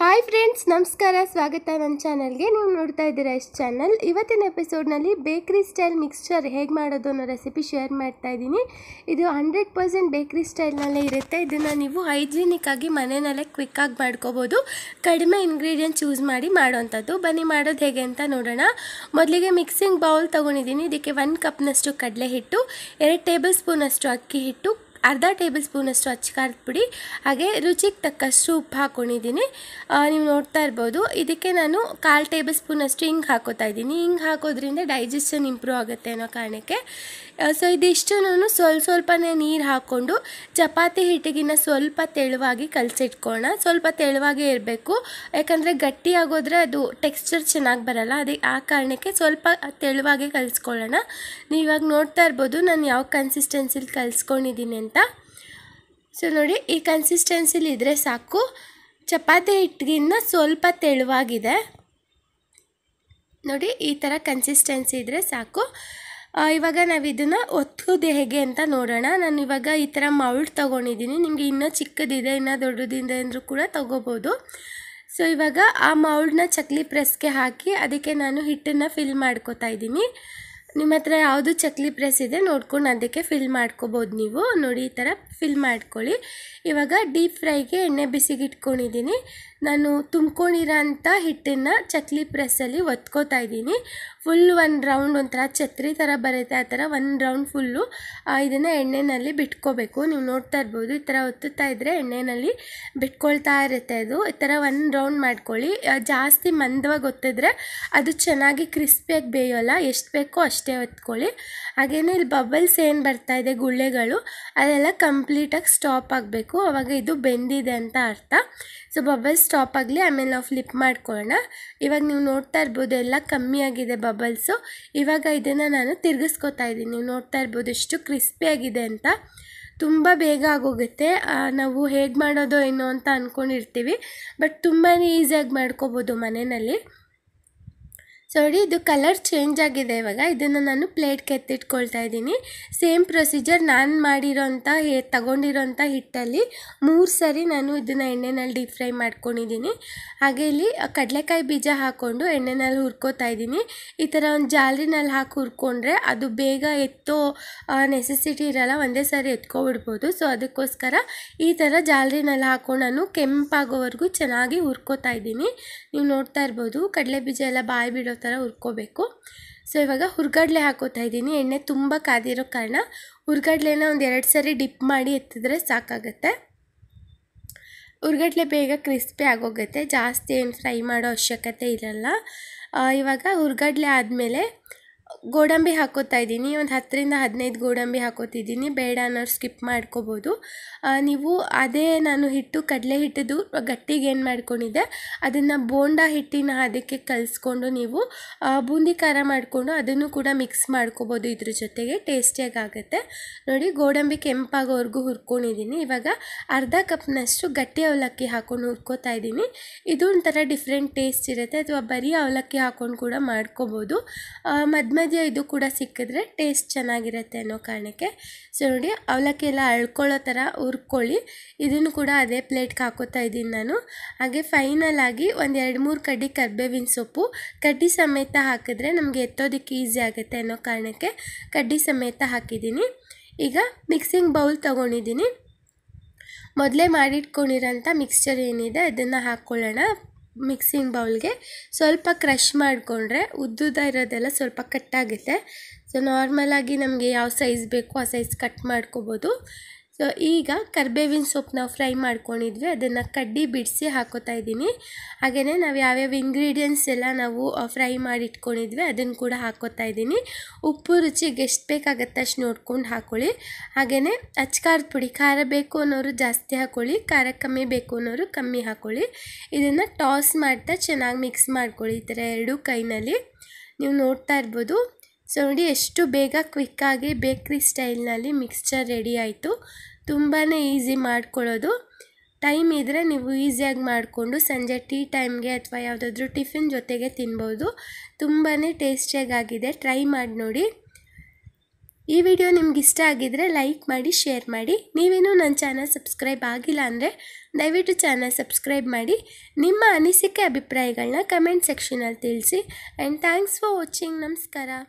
hi friends ನಮಸ್ಕಾರ ಸ್ವಾಗತ ನನ್ನ ಚಾನಲ್ಗೆ ನೀವು ನೋಡ್ತಾ ಇದ್ದೀರಾ ಎಷ್ಟು ಚಾನಲ್ ಇವತ್ತಿನ ಎಪಿಸೋಡ್ನಲ್ಲಿ ಬೇಕ್ರಿ ಸ್ಟೈಲ್ ಮಿಕ್ಸ್ಚರ್ ಹೇಗೆ ಮಾಡೋದು ಅನ್ನೋ ರೆಸಿಪಿ ಶೇರ್ ಮಾಡ್ತಾ ಇದ್ದೀನಿ ಇದು ಹಂಡ್ರೆಡ್ ಪರ್ಸೆಂಟ್ ಬೇಕ್ರಿ ಸ್ಟೈಲ್ನಲ್ಲೇ ಇರುತ್ತೆ ಇದನ್ನು ನೀವು ಹೈಜಿನಿಕ್ಕಾಗಿ ಮನೆಯಲ್ಲೇ ಕ್ವಿಕ್ಕಾಗಿ ಮಾಡ್ಕೋಬೋದು ಕಡಿಮೆ ಇಂಗ್ರೀಡಿಯೆಂಟ್ ಚೂಸ್ ಮಾಡಿ ಮಾಡೋವಂಥದ್ದು ಬನ್ನಿ ಮಾಡೋದು ಹೇಗೆ ಅಂತ ನೋಡೋಣ ಮೊದಲಿಗೆ ಮಿಕ್ಸಿಂಗ್ ಬೌಲ್ ತೊಗೊಂಡಿದ್ದೀನಿ ಇದಕ್ಕೆ ಒನ್ ಕಪ್ನಷ್ಟು ಕಡಲೆ ಹಿಟ್ಟು ಎರಡು ಟೇಬಲ್ ಸ್ಪೂನಷ್ಟು ಅಕ್ಕಿ ಹಿಟ್ಟು ಅರ್ಧ ಟೇಬಲ್ ಸ್ಪೂನಷ್ಟು ಅಚ್ಚ ಪುಡಿ ಹಾಗೆ ರುಚಿಗೆ ತಕ್ಕಷ್ಟು ಉಪ್ಪು ಹಾಕ್ಕೊಂಡಿದ್ದೀನಿ ನೀವು ನೋಡ್ತಾ ಇರ್ಬೋದು ಇದಕ್ಕೆ ನಾನು ಕಾಲು ಟೇಬಲ್ ಸ್ಪೂನಷ್ಟು ಹಿಂಗೆ ಹಾಕೋತಾ ಇದ್ದೀನಿ ಹಿಂಗೆ ಹಾಕೋದ್ರಿಂದ ಡೈಜೆಷನ್ ಇಂಪ್ರೂವ್ ಆಗುತ್ತೆ ಅನ್ನೋ ಕಾರಣಕ್ಕೆ ಸೊ ಇದಿಷ್ಟು ಸ್ವಲ್ಪ ಸ್ವಲ್ಪನೇ ನೀರು ಹಾಕ್ಕೊಂಡು ಚಪಾತಿ ಹಿಟ್ಟಿಗಿನ ಸ್ವಲ್ಪ ತೆಳುವಾಗಿ ಕಲಸಿಟ್ಕೋಣ ಸ್ವಲ್ಪ ತೆಳುವಾಗೇ ಇರಬೇಕು ಯಾಕಂದರೆ ಗಟ್ಟಿಯಾಗೋದ್ರೆ ಅದು ಟೆಕ್ಸ್ಚರ್ ಚೆನ್ನಾಗಿ ಬರಲ್ಲ ಅದೇ ಆ ಕಾರಣಕ್ಕೆ ಸ್ವಲ್ಪ ತೆಳುವಾಗೆ ಕಲಿಸ್ಕೊಳ್ಳೋಣ ನೀವು ಇವಾಗ ನೋಡ್ತಾ ಇರ್ಬೋದು ನಾನು ಯಾವ ಕನ್ಸಿಸ್ಟೆನ್ಸಿಲಿ ಕಲಿಸ್ಕೊಂಡಿದ್ದೀನಿ ಅಂತ ಸೊ ನೋಡಿ ಈ ಕನ್ಸಿಸ್ಟೆನ್ಸಿಲಿ ಇದ್ದರೆ ಸಾಕು ಚಪಾತಿ ಹಿಟ್ಟಿಗಿನ್ನ ಸ್ವಲ್ಪ ತೆಳುವಾಗಿದೆ ನೋಡಿ ಈ ಥರ ಕನ್ಸಿಸ್ಟೆನ್ಸಿ ಇದ್ದರೆ ಸಾಕು ಇವಾಗ ನಾವು ಇದನ್ನು ಒತ್ತೋದು ಹೇಗೆ ಅಂತ ನೋಡೋಣ ನಾನು ಇವಾಗ ಈ ಥರ ಮೌಲ್ಡ್ ತೊಗೊಂಡಿದ್ದೀನಿ ನಿಮಗೆ ಇನ್ನೂ ಚಿಕ್ಕದಿದೆ ಇನ್ನೂ ದೊಡ್ಡದಿದೆ ಅಂದರೂ ಕೂಡ ತೊಗೋಬೋದು ಸೊ ಇವಾಗ ಆ ಮೌಲ್ಡ್ನ ಚಕ್ಲಿ ಪ್ರೆಸ್ಗೆ ಹಾಕಿ ಅದಕ್ಕೆ ನಾನು ಹಿಟ್ಟನ್ನು ಫಿಲ್ ಮಾಡ್ಕೋತಾ ಇದ್ದೀನಿ ನಿಮ್ಮ ಹತ್ರ ಯಾವುದು ಚಕ್ಲಿ ಪ್ರೆಸ್ ಇದೆ ನೋಡ್ಕೊಂಡು ಅದಕ್ಕೆ ಫಿಲ್ ಮಾಡ್ಕೋಬೋದು ನೀವು ನೋಡಿ ಈ ಥರ ಫಿಲ್ ಮಾಡ್ಕೊಳ್ಳಿ ಇವಾಗ ಡೀಪ್ ಫ್ರೈಗೆ ಎಣ್ಣೆ ಬಿಸಿಗೆ ಇಟ್ಕೊಂಡಿದ್ದೀನಿ ನಾನು ಅಂಥ ಹಿಟ್ಟನ್ನು ಚಕ್ಲಿ ಪ್ರೆಸ್ಸಲ್ಲಿ ಒತ್ಕೋತಾ ಇದ್ದೀನಿ ಫುಲ್ ಒಂದು ರೌಂಡ್ ಒಂಥರ ಛತ್ರಿ ಥರ ಬರುತ್ತೆ ಆ ಥರ ಒಂದು ರೌಂಡ್ ಫುಲ್ಲು ಇದನ್ನು ಎಣ್ಣೆಯಲ್ಲಿ ಬಿಟ್ಕೋಬೇಕು ನೀವು ನೋಡ್ತಾ ಇರ್ಬೋದು ಈ ಥರ ಒತ್ತುತ್ತಾ ಇದ್ದರೆ ಎಣ್ಣೆಯಲ್ಲಿ ಬಿಟ್ಕೊಳ್ತಾ ಇರುತ್ತೆ ಅದು ಈ ಥರ ಒಂದು ರೌಂಡ್ ಮಾಡ್ಕೊಳ್ಳಿ ಜಾಸ್ತಿ ಮಂದವಾಗಿ ಒತ್ತಿದ್ರೆ ಅದು ಚೆನ್ನಾಗಿ ಕ್ರಿಸ್ಪಿಯಾಗಿ ಬೇಯೋಲ್ಲ ಎಷ್ಟು ಬೇಕೋ ಅಷ್ಟೇ ಒತ್ಕೊಳ್ಳಿ ಹಾಗೆಯೇ ಇಲ್ಲಿ ಬಬಲ್ಸ್ ಏನು ಬರ್ತಾ ಇದೆ ಗುಳ್ಳೆಗಳು ಅದೆಲ್ಲ ಕಂಪ್ ಕಂಪ್ಲೀಟಾಗಿ ಸ್ಟಾಪ್ ಆಗಬೇಕು ಆವಾಗ ಇದು ಬೆಂದಿದೆ ಅಂತ ಅರ್ಥ ಸೊ ಬಬಲ್ಸ್ ಸ್ಟಾಪ್ ಆಗಲಿ ಆಮೇಲೆ ನಾವು ಫ್ಲಿಪ್ ಮಾಡ್ಕೊಳ್ಳೋಣ ಇವಾಗ ನೀವು ನೋಡ್ತಾ ಇರ್ಬೋದು ಎಲ್ಲ ಕಮ್ಮಿ ಆಗಿದೆ ಬಬಲ್ಸು ಇವಾಗ ಇದನ್ನು ನಾನು ತಿರುಗಿಸ್ಕೊತಾ ಇದ್ದೀನಿ ನೀವು ನೋಡ್ತಾ ಇರ್ಬೋದು ಎಷ್ಟು ಕ್ರಿಸ್ಪಿಯಾಗಿದೆ ಅಂತ ತುಂಬ ಬೇಗ ಆಗೋಗುತ್ತೆ ನಾವು ಹೇಗೆ ಮಾಡೋದು ಏನೋ ಅಂತ ಅಂದ್ಕೊಂಡಿರ್ತೀವಿ ಬಟ್ ತುಂಬಾ ಈಸಿಯಾಗಿ ಮಾಡ್ಕೋಬೋದು ಮನೆಯಲ್ಲಿ ನೋಡಿ ಇದು ಕಲರ್ ಚೇಂಜ್ ಆಗಿದೆ ಇವಾಗ ಇದನ್ನು ನಾನು ಪ್ಲೇಟ್ಗೆ ಎತ್ತಿಟ್ಕೊಳ್ತಾ ಇದ್ದೀನಿ ಸೇಮ್ ಪ್ರೊಸೀಜರ್ ನಾನು ಮಾಡಿರೋಂಥ ತಗೊಂಡಿರೋಂಥ ಹಿಟ್ಟಲ್ಲಿ ಮೂರು ಸರಿ ನಾನು ಇದನ್ನು ಎಣ್ಣೆನಲ್ಲಿ ಡೀಪ್ ಫ್ರೈ ಮಾಡ್ಕೊಂಡಿದ್ದೀನಿ ಹಾಗೆ ಇಲ್ಲಿ ಕಡಲೆಕಾಯಿ ಬೀಜ ಹಾಕ್ಕೊಂಡು ಎಣ್ಣೆನಲ್ಲಿ ಹುರ್ಕೋತಾ ಇದ್ದೀನಿ ಈ ಥರ ಒಂದು ಜಾಲರಿನಲ್ಲಿ ಹಾಕಿ ಹುರ್ಕೊಂಡ್ರೆ ಅದು ಬೇಗ ಎತ್ತೋ ನೆಸೆಸಿಟಿ ಇರಲ್ಲ ಒಂದೇ ಸಾರಿ ಎತ್ಕೊಬಿಡ್ಬೋದು ಸೊ ಅದಕ್ಕೋಸ್ಕರ ಈ ಥರ ಜಾಲರಿನಲ್ಲಿ ಹಾಕ್ಕೊಂಡು ನಾನು ಕೆಂಪಾಗೋವರೆಗೂ ಚೆನ್ನಾಗಿ ಹುರ್ಕೋತಾ ಇದ್ದೀನಿ ನೀವು ನೋಡ್ತಾ ಇರ್ಬೋದು ಕಡಲೆ ಬೀಜ ಎಲ್ಲ ಬಾಯಿ ಬಿಡೋ ಥರ ಹುರ್ಕೋಬೇಕು ಸೊ ಇವಾಗ ಹುರ್ಗಡ್ಲೆ ಹಾಕೋತಾ ಇದ್ದೀನಿ ಎಣ್ಣೆ ತುಂಬ ಕಾದಿರೋ ಕಾರಣ ಹುರ್ಗಡ್ಲೆನ ಒಂದು ಎರಡು ಸರಿ ಡಿಪ್ ಮಾಡಿ ಎತ್ತಿದ್ರೆ ಸಾಕಾಗುತ್ತೆ ಹುರ್ಗಡ್ಲೆ ಬೇಗ ಕ್ರಿಸ್ಪಿ ಆಗೋಗುತ್ತೆ ಜಾಸ್ತಿ ಏನು ಫ್ರೈ ಮಾಡೋ ಅವಶ್ಯಕತೆ ಇರಲ್ಲ ಇವಾಗ ಹುರ್ಗಡ್ಲೆ ಆದಮೇಲೆ ಗೋಡಂಬಿ ಹಾಕೋತಾ ಇದ್ದೀನಿ ಒಂದು ಹತ್ತರಿಂದ ಹದಿನೈದು ಗೋಡಂಬಿ ಹಾಕೋತಿದ್ದೀನಿ ಬೇಡ ಅನ್ನೋರು ಸ್ಕಿಪ್ ಮಾಡ್ಕೋಬೋದು ನೀವು ಅದೇ ನಾನು ಹಿಟ್ಟು ಕಡಲೆ ಹಿಟ್ಟಿದ್ದು ಗಟ್ಟಿಗೆ ಏನು ಮಾಡ್ಕೊಂಡಿದ್ದೆ ಅದನ್ನು ಬೋಂಡ ಹಿಟ್ಟಿನ ಅದಕ್ಕೆ ಕಲಿಸ್ಕೊಂಡು ನೀವು ಬೂಂದಿ ಖಾರ ಮಾಡಿಕೊಂಡು ಅದನ್ನು ಕೂಡ ಮಿಕ್ಸ್ ಮಾಡ್ಕೋಬೋದು ಇದ್ರ ಜೊತೆಗೆ ಟೇಸ್ಟಿಯಾಗಿ ನೋಡಿ ಗೋಡಂಬಿ ಕೆಂಪಾಗೋವರೆಗೂ ಹುರ್ಕೊಂಡಿದ್ದೀನಿ ಇವಾಗ ಅರ್ಧ ಕಪ್ನಷ್ಟು ಗಟ್ಟಿ ಅವಲಕ್ಕಿ ಹಾಕ್ಕೊಂಡು ಹುರ್ಕೋತಾ ಇದ್ದೀನಿ ಇದೊಂಥರ ಡಿಫ್ರೆಂಟ್ ಟೇಸ್ಟ್ ಇರುತ್ತೆ ಅಥವಾ ಬರೀ ಅವಲಕ್ಕಿ ಹಾಕ್ಕೊಂಡು ಕೂಡ ಮಾಡ್ಕೋಬೋದು ಮಧ್ಯ ಯಾವುದೇ ಇದು ಕೂಡ ಸಿಕ್ಕಿದ್ರೆ ಟೇಸ್ಟ್ ಚೆನ್ನಾಗಿರುತ್ತೆ ಅನ್ನೋ ಕಾರಣಕ್ಕೆ ಸೊ ನೋಡಿ ಅವಲಕ್ಕಿ ಎಲ್ಲ ಅಳ್ಕೊಳ್ಳೋ ಥರ ಹುರ್ಕೊಳ್ಳಿ ಇದನ್ನು ಕೂಡ ಅದೇ ಪ್ಲೇಟ್ಗೆ ಹಾಕೋತಾ ಇದ್ದೀನಿ ನಾನು ಹಾಗೆ ಫೈನಲ್ ಆಗಿ ಒಂದು ಎರಡು ಮೂರು ಕಡ್ಡಿ ಕರ್ಬೇವಿನ ಸೊಪ್ಪು ಕಡ್ಡಿ ಸಮೇತ ಹಾಕಿದ್ರೆ ನಮಗೆ ಎತ್ತೋದಕ್ಕೆ ಈಸಿ ಆಗುತ್ತೆ ಅನ್ನೋ ಕಾರಣಕ್ಕೆ ಕಡ್ಡಿ ಸಮೇತ ಹಾಕಿದ್ದೀನಿ ಈಗ ಮಿಕ್ಸಿಂಗ್ ಬೌಲ್ ತಗೊಂಡಿದ್ದೀನಿ ಮೊದಲೇ ಮಾಡಿಟ್ಕೊಂಡಿರೋಂಥ ಮಿಕ್ಸ್ಚರ್ ಏನಿದೆ ಅದನ್ನು ಹಾಕ್ಕೊಳ್ಳೋಣ ಮಿಕ್ಸಿಂಗ್ ಬೌಲ್ಗೆ ಸ್ವಲ್ಪ ಕ್ರಷ್ ಮಾಡಿಕೊಂಡ್ರೆ ಉದ್ದುದ ಇರೋದೆಲ್ಲ ಸ್ವಲ್ಪ ಕಟ್ಟಾಗುತ್ತೆ ಸೊ ನಾರ್ಮಲಾಗಿ ನಮಗೆ ಯಾವ ಸೈಜ್ ಬೇಕೋ ಆ ಸೈಜ್ ಕಟ್ ಮಾಡ್ಕೋಬೋದು ಸೊ ಈಗ ಕರ್ಬೇವಿನ ಸೊಪ್ಪು ನಾವು ಫ್ರೈ ಮಾಡ್ಕೊಂಡಿದ್ವಿ ಅದನ್ನು ಕಡ್ಡಿ ಬಿಡಿಸಿ ಹಾಕೋತಾ ಇದ್ದೀನಿ ಹಾಗೆಯೇ ನಾವು ಯಾವ್ಯಾವ ಇಂಗ್ರೀಡಿಯೆಂಟ್ಸ್ ಎಲ್ಲ ನಾವು ಫ್ರೈ ಮಾಡಿ ಇಟ್ಕೊಂಡಿದ್ವಿ ಅದನ್ನು ಕೂಡ ಹಾಕೋತಾ ಇದ್ದೀನಿ ಉಪ್ಪು ರುಚಿಗೆ ಎಷ್ಟು ಬೇಕಾಗುತ್ತೆ ಅಷ್ಟು ನೋಡ್ಕೊಂಡು ಹಾಕ್ಕೊಳ್ಳಿ ಹಾಗೆಯೇ ಖಾರದ ಪುಡಿ ಖಾರ ಬೇಕು ಅನ್ನೋರು ಜಾಸ್ತಿ ಹಾಕ್ಕೊಳ್ಳಿ ಖಾರ ಕಮ್ಮಿ ಬೇಕು ಅನ್ನೋರು ಕಮ್ಮಿ ಹಾಕ್ಕೊಳ್ಳಿ ಇದನ್ನು ಟಾಸ್ ಮಾಡ್ತಾ ಚೆನ್ನಾಗಿ ಮಿಕ್ಸ್ ಮಾಡ್ಕೊಳ್ಳಿ ಈ ಥರ ಎರಡೂ ಕೈನಲ್ಲಿ ನೀವು ನೋಡ್ತಾ ಇರ್ಬೋದು ಸೊ ನೋಡಿ ಎಷ್ಟು ಬೇಗ ಕ್ವಿಕ್ಕಾಗಿ ಬೇಕ್ರಿ ಸ್ಟೈಲ್ನಲ್ಲಿ ಮಿಕ್ಸ್ಚರ್ ರೆಡಿ ಆಯಿತು ತುಂಬಾ ಈಸಿ ಮಾಡ್ಕೊಳ್ಳೋದು ಟೈಮ್ ಇದ್ದರೆ ನೀವು ಈಸಿಯಾಗಿ ಮಾಡಿಕೊಂಡು ಸಂಜೆ ಟೀ ಟೈಮ್ಗೆ ಅಥವಾ ಯಾವುದಾದ್ರೂ ಟಿಫಿನ್ ಜೊತೆಗೆ ತಿನ್ಬೋದು ತುಂಬಾ ಟೇಸ್ಟಿಯಾಗಿದೆ ಟ್ರೈ ಮಾಡಿ ನೋಡಿ ಈ ವಿಡಿಯೋ ನಿಮ್ಗೆ ಇಷ್ಟ ಆಗಿದರೆ ಲೈಕ್ ಮಾಡಿ ಶೇರ್ ಮಾಡಿ ನೀವೇನೂ ನನ್ನ ಚಾನಲ್ ಸಬ್ಸ್ಕ್ರೈಬ್ ಆಗಿಲ್ಲ ಅಂದರೆ ದಯವಿಟ್ಟು ಚಾನಲ್ ಸಬ್ಸ್ಕ್ರೈಬ್ ಮಾಡಿ ನಿಮ್ಮ ಅನಿಸಿಕೆ ಅಭಿಪ್ರಾಯಗಳನ್ನ ಕಮೆಂಟ್ ಸೆಕ್ಷನಲ್ಲಿ ತಿಳಿಸಿ ಆ್ಯಂಡ್ ಥ್ಯಾಂಕ್ಸ್ ಫಾರ್ ವಾಚಿಂಗ್ ನಮಸ್ಕಾರ